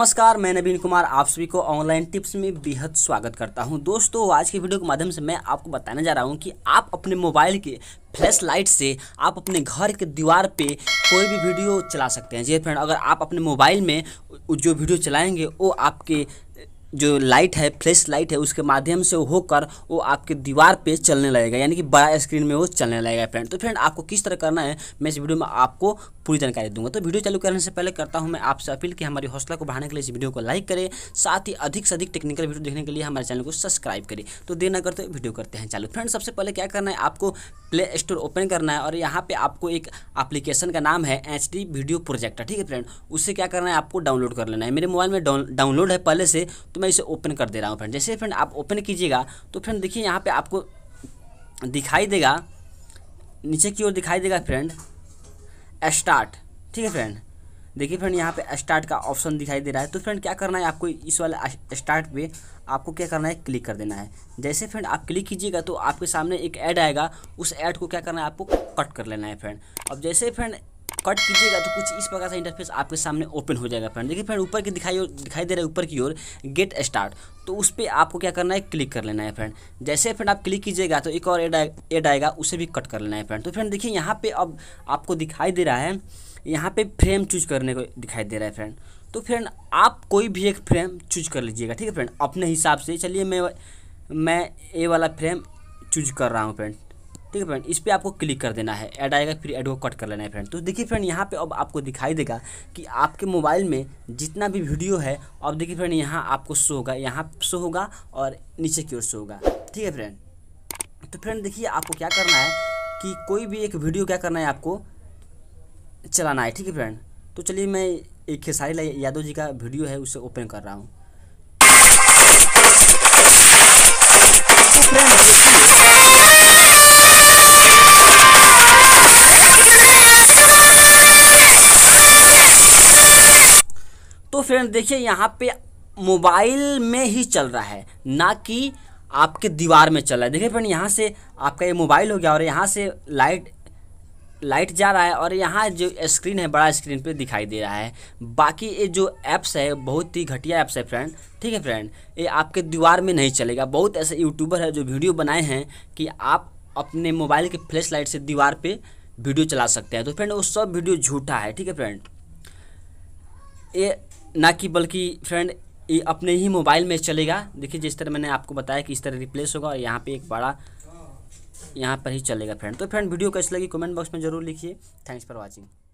नमस्कार मैं नवीन कुमार आप सभी को ऑनलाइन टिप्स में बेहद स्वागत करता हूं दोस्तों आज की वीडियो के माध्यम से मैं आपको बताने जा रहा हूं कि आप अपने मोबाइल के फ्लैश लाइट से आप अपने घर के दीवार पे कोई भी वीडियो चला सकते हैं जी फ्रेंड अगर आप अपने मोबाइल में जो वीडियो चलाएंगे वो आपके जो लाइट है फ्लैश लाइट है उसके माध्यम से होकर वो आपके दीवार पे चलने लगेगा यानी कि बड़ा स्क्रीन में वो चलने लगेगा फ्रेंड तो फ्रेंड आपको किस तरह करना है मैं इस वीडियो में आपको पूरी जानकारी दूंगा तो वीडियो चालू करने से पहले करता हूँ मैं आपसे अपील कि हमारी हौसला को बढ़ाने के लिए इस वीडियो को लाइक करें साथ ही अधिक से अधिक टेक्निकल वीडियो देखने के लिए हमारे चैनल को सब्सक्राइब करें तो देर न करते वीडियो करते हैं चालू फ्रेंड सबसे पहले क्या करना है आपको प्ले स्टोर ओपन करना है और यहाँ पर आपको एक अप्लीकेशन का नाम है एच वीडियो प्रोजेक्टर ठीक है फ्रेंड उससे क्या करना है आपको डाउनलोड कर लेना है मेरे मोबाइल में डाउनलोड है पहले से तो मैं इसे ओपन कर दे रहा हूँ फ्रेंड जैसे फ्रेंड आप ओपन कीजिएगा तो फ्रेंड देखिए यहाँ पे आपको दिखाई देगा नीचे की ओर दिखाई देगा फ्रेंड स्टार्ट ठीक है फ्रेंड देखिए फ्रेंड यहाँ पे स्टार्ट का ऑप्शन दिखाई दे रहा है तो फ्रेंड क्या करना है आपको इस वाले स्टार्ट पे आपको क्या करना है क्लिक कर देना है जैसे फ्रेंड आप क्लिक कीजिएगा तो आपके सामने एक ऐड आएगा उस ऐड को क्या करना है आपको कट कर लेना है फ्रेंड अब जैसे फ्रेंड कट कीजिएगा तो कुछ इस प्रकार से इंटरफेस आपके सामने ओपन हो जाएगा फ्रेंड देखिए फ्रेंड ऊपर की दिखाई दिखाई दे रहा है ऊपर की ओर गेट स्टार्ट तो उस पर आपको क्या करना है क्लिक कर लेना है फ्रेंड जैसे फ्रेंड आप क्लिक कीजिएगा तो एक और एड एड आएगा उसे भी कट कर लेना है फ्रेंड तो फ्रेंड देखिए यहाँ पर अब आपको दिखाई दे रहा है यहाँ पर फ्रेम चूज करने को दिखाई दे रहा है फ्रेंड तो फ्रेंड आप कोई भी एक फ्रेम चूज कर लीजिएगा ठीक है फ्रेंड अपने हिसाब से चलिए मैं मैं ए वाला फ्रेम चूज कर रहा हूँ फ्रेंड ठीक है फ्रेंड इस पर आपको क्लिक कर देना है ऐड आएगा फिर ऐड को कट कर लेना है फ्रेंड तो देखिए फ्रेंड यहाँ पे अब आपको दिखाई देगा कि आपके मोबाइल में जितना भी वीडियो है अब देखिए फ्रेंड यहाँ आपको शो होगा यहाँ शो होगा और नीचे की ओर शो होगा ठीक है फ्रेंड तो फ्रेंड देखिए आपको क्या करना है कि कोई भी एक वीडियो क्या करना है आपको चलाना है ठीक है फ्रेंड तो चलिए मैं एक खेसारी यादव जी का वीडियो है उसे ओपन कर रहा हूँ फ्रेंड देखिए यहाँ पे मोबाइल में ही चल रहा है ना कि आपके दीवार में चल रहा है देखिए फ्रेंड यहाँ से आपका ये मोबाइल हो गया और यहाँ से लाइट लाइट जा रहा है और यहाँ जो स्क्रीन है बड़ा स्क्रीन पे दिखाई दे रहा है बाकी ये जो ऐप्स है बहुत ही घटिया ऐप्स है फ्रेंड ठीक है फ्रेंड ये आपके दीवार में नहीं चलेगा बहुत ऐसे यूट्यूबर है जो वीडियो बनाए हैं कि आप अपने मोबाइल के फ्लैश लाइट से दीवार पे वीडियो चला सकते हैं तो फ्रेंड वो सब वीडियो झूठा है ठीक है फ्रेंड ये ना कि बल्कि फ्रेंड ये अपने ही मोबाइल में चलेगा देखिए जिस तरह मैंने आपको बताया कि इस तरह रिप्लेस होगा और यहाँ पे एक बड़ा यहाँ पर ही चलेगा फ्रेंड तो फ्रेंड वीडियो कैसे लगी कमेंट बॉक्स में जरूर लिखिए थैंक्स फॉर वॉचिंग